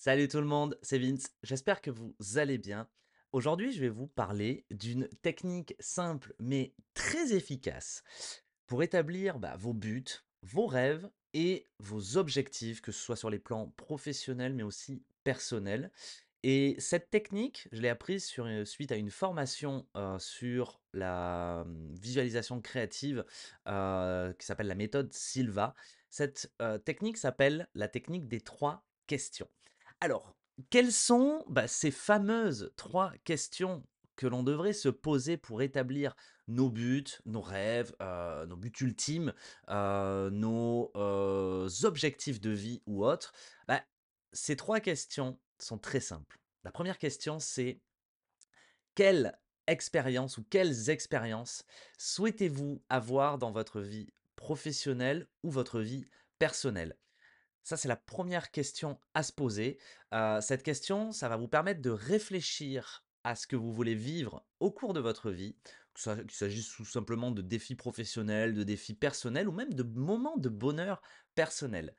Salut tout le monde, c'est Vince, j'espère que vous allez bien. Aujourd'hui je vais vous parler d'une technique simple mais très efficace pour établir bah, vos buts, vos rêves et vos objectifs, que ce soit sur les plans professionnels mais aussi personnels. Et cette technique, je l'ai apprise euh, suite à une formation euh, sur la hum, visualisation créative euh, qui s'appelle la méthode Silva. Cette technique s'appelle la technique des trois questions. Alors, quelles sont bah, ces fameuses trois questions que l'on devrait se poser pour établir nos buts, nos rêves, euh, nos buts ultimes, euh, nos euh, objectifs de vie ou autres bah, Ces trois questions sont très simples. La première question, c'est quelle expérience ou quelles expériences souhaitez-vous avoir dans votre vie professionnelle ou votre vie personnelle ça, c'est la première question à se poser. cette question, ça va vous permettre de réfléchir à ce que vous voulez vivre au cours de votre vie, qu'il s'agisse tout simplement de défis professionnels, de défis personnels ou même de moments de bonheur personnel.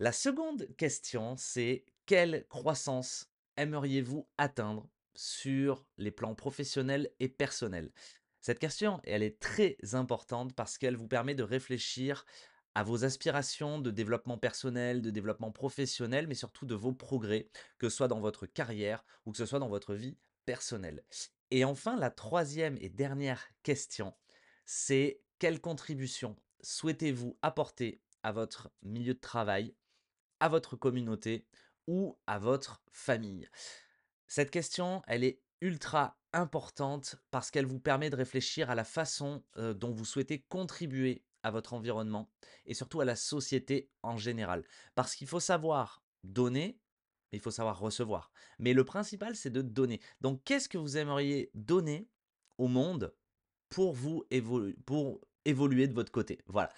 La seconde question, c'est quelle croissance aimeriez-vous atteindre sur les plans professionnels et personnels Cette question, elle est très importante parce qu'elle vous permet de réfléchir à vos aspirations de développement personnel, de développement professionnel, mais surtout de vos progrès, que ce soit dans votre carrière ou que ce soit dans votre vie personnelle. Et enfin, la troisième et dernière question, c'est quelle contribution souhaitez-vous apporter à votre milieu de travail, à votre communauté ou à votre famille Cette question, elle est ultra importante parce qu'elle vous permet de réfléchir à la façon dont vous souhaitez contribuer à votre environnement et surtout à la société en général. Parce qu'il faut savoir donner, mais il faut savoir recevoir. Mais le principal, c'est de donner. Donc, qu'est-ce que vous aimeriez donner au monde pour vous pour évoluer de votre côté Voilà.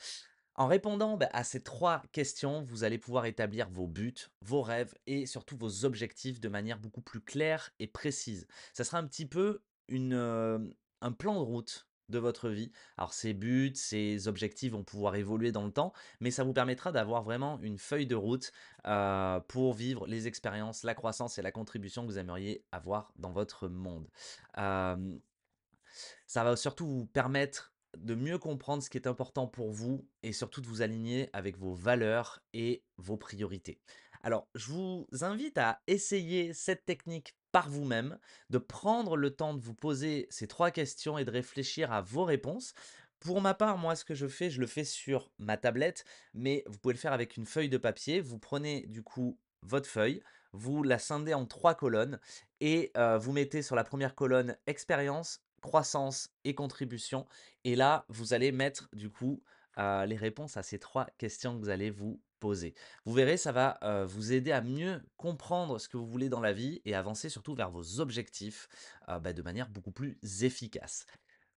En répondant bah, à ces trois questions, vous allez pouvoir établir vos buts, vos rêves et surtout vos objectifs de manière beaucoup plus claire et précise. Ça sera un petit peu une, euh, un plan de route de votre vie. Alors ces buts, ces objectifs vont pouvoir évoluer dans le temps, mais ça vous permettra d'avoir vraiment une feuille de route euh, pour vivre les expériences, la croissance et la contribution que vous aimeriez avoir dans votre monde. ça va surtout vous permettre de mieux comprendre ce qui est important pour vous et surtout de vous aligner avec vos valeurs et vos priorités. Alors, je vous invite à essayer cette technique par vous-même, de prendre le temps de vous poser ces trois questions et de réfléchir à vos réponses. Pour ma part, moi, ce que je fais, je le fais sur ma tablette, mais vous pouvez le faire avec une feuille de papier. Vous prenez du coup votre feuille, vous la scindez en trois colonnes et euh, vous mettez sur la première colonne expérience, croissance et contribution. Et là, vous allez mettre du coup euh, les réponses à ces trois questions que vous allez vous poser. Vous verrez, ça va euh, vous aider à mieux comprendre ce que vous voulez dans la vie et avancer surtout vers vos objectifs euh, bah, de manière beaucoup plus efficace.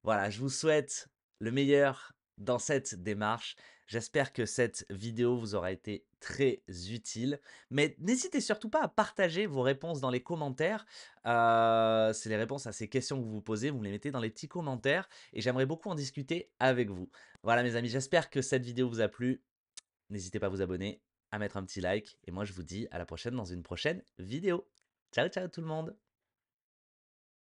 Voilà, je vous souhaite le meilleur dans cette démarche. J'espère que cette vidéo vous aura été très utile. Mais n'hésitez surtout pas à partager vos réponses dans les commentaires. Euh, c'est les réponses à ces questions que vous vous posez. Vous les mettez dans les petits commentaires et j'aimerais beaucoup en discuter avec vous. Voilà mes amis, j'espère que cette vidéo vous a plu. N'hésitez pas à vous abonner, à mettre un petit like. Et moi, je vous dis à la prochaine dans une prochaine vidéo. Ciao, ciao tout le monde